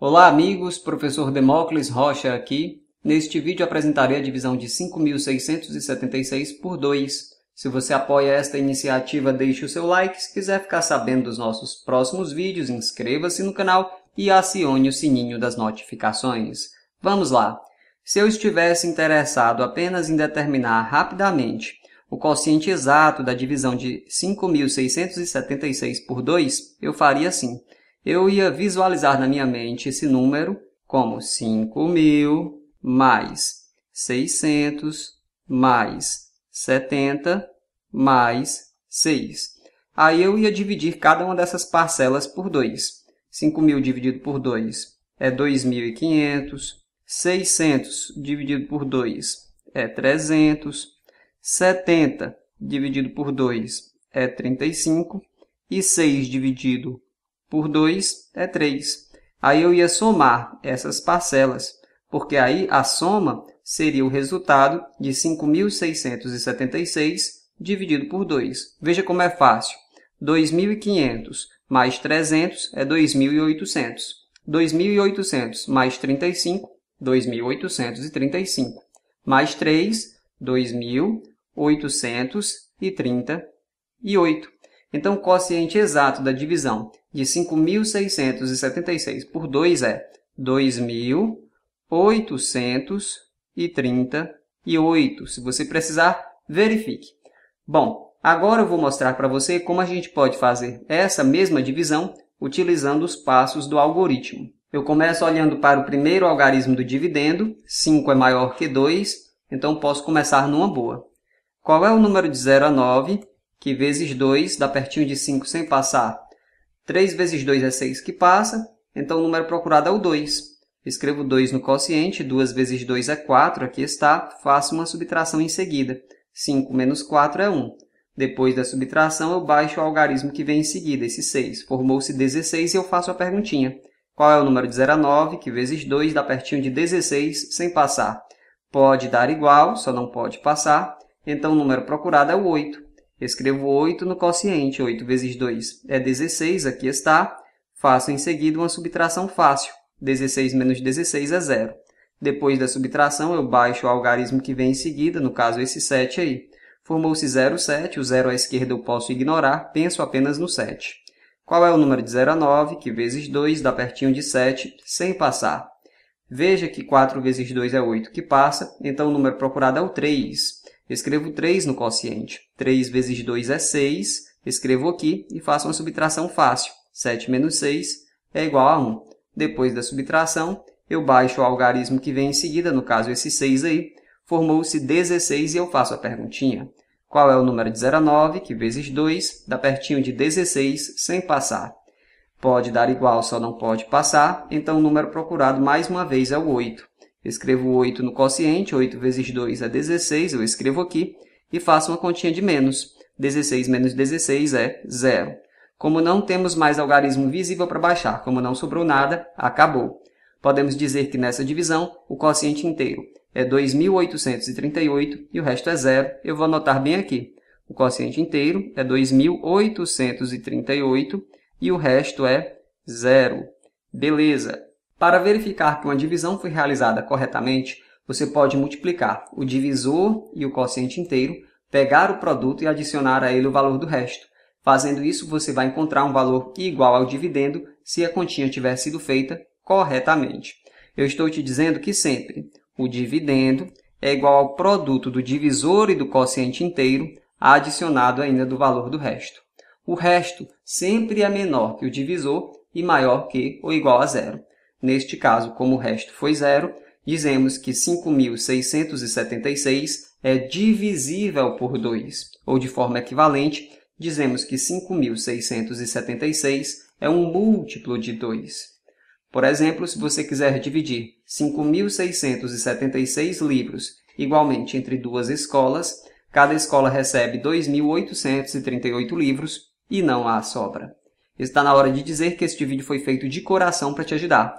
Olá amigos, professor Demócles Rocha aqui. Neste vídeo apresentarei a divisão de 5.676 por 2. Se você apoia esta iniciativa, deixe o seu like. Se quiser ficar sabendo dos nossos próximos vídeos, inscreva-se no canal e acione o sininho das notificações. Vamos lá! Se eu estivesse interessado apenas em determinar rapidamente o quociente exato da divisão de 5.676 por 2, eu faria assim eu ia visualizar na minha mente esse número como 5.000 mais 600 mais 70 mais 6. Aí eu ia dividir cada uma dessas parcelas por 2. 5.000 dividido por 2 é 2.500. 600 dividido por 2 é 300. 70 dividido por 2 é 35. E 6 dividido por 2 é 3. Aí eu ia somar essas parcelas, porque aí a soma seria o resultado de 5.676 dividido por 2. Veja como é fácil. 2.500 mais 300 é 2.800. 2.800 mais 35, 2.835. Mais 3, 2.838. Então, o quociente exato da divisão de 5.676 por 2 é 2.838. Se você precisar, verifique. Bom, agora eu vou mostrar para você como a gente pode fazer essa mesma divisão utilizando os passos do algoritmo. Eu começo olhando para o primeiro algarismo do dividendo, 5 é maior que 2, então posso começar numa boa. Qual é o número de 0 a 9? que vezes 2 dá pertinho de 5 sem passar. 3 vezes 2 é 6 que passa, então o número procurado é o 2. Escrevo 2 no quociente, 2 vezes 2 é 4, aqui está, faço uma subtração em seguida. 5 menos 4 é 1. Depois da subtração, eu baixo o algarismo que vem em seguida, esse 6. Formou-se 16 e eu faço a perguntinha. Qual é o número de 0 a 9, que vezes 2 dá pertinho de 16, sem passar? Pode dar igual, só não pode passar. Então, o número procurado é o 8. Escrevo 8 no quociente, 8 vezes 2 é 16, aqui está. Faço em seguida uma subtração fácil, 16 menos 16 é zero. Depois da subtração, eu baixo o algarismo que vem em seguida, no caso esse 7 aí. Formou-se 0, 7, o 0 à esquerda eu posso ignorar, penso apenas no 7. Qual é o número de 0 a 9, que vezes 2 dá pertinho de 7, sem passar? Veja que 4 vezes 2 é 8 que passa, então o número procurado é o 3. Escrevo 3 no quociente. 3 vezes 2 é 6. Escrevo aqui e faço uma subtração fácil. 7 menos 6 é igual a 1. Depois da subtração, eu baixo o algarismo que vem em seguida, no caso esse 6 aí, formou-se 16 e eu faço a perguntinha. Qual é o número de 0 a 9, que vezes 2, dá pertinho de 16, sem passar? Pode dar igual, só não pode passar, então o número procurado mais uma vez é o 8 escrevo 8 no quociente, 8 vezes 2 é 16, eu escrevo aqui, e faço uma continha de menos. 16 menos 16 é zero. Como não temos mais algarismo visível para baixar, como não sobrou nada, acabou. Podemos dizer que nessa divisão, o quociente inteiro é 2.838 e o resto é zero. Eu vou anotar bem aqui. O quociente inteiro é 2.838 e o resto é zero. Beleza. Para verificar que uma divisão foi realizada corretamente, você pode multiplicar o divisor e o quociente inteiro, pegar o produto e adicionar a ele o valor do resto. Fazendo isso, você vai encontrar um valor igual ao dividendo se a continha tiver sido feita corretamente. Eu estou te dizendo que sempre o dividendo é igual ao produto do divisor e do quociente inteiro, adicionado ainda do valor do resto. O resto sempre é menor que o divisor e maior que ou igual a zero. Neste caso, como o resto foi zero, dizemos que 5.676 é divisível por 2, ou de forma equivalente, dizemos que 5.676 é um múltiplo de 2. Por exemplo, se você quiser dividir 5.676 livros igualmente entre duas escolas, cada escola recebe 2.838 livros e não há sobra. Está na hora de dizer que este vídeo foi feito de coração para te ajudar.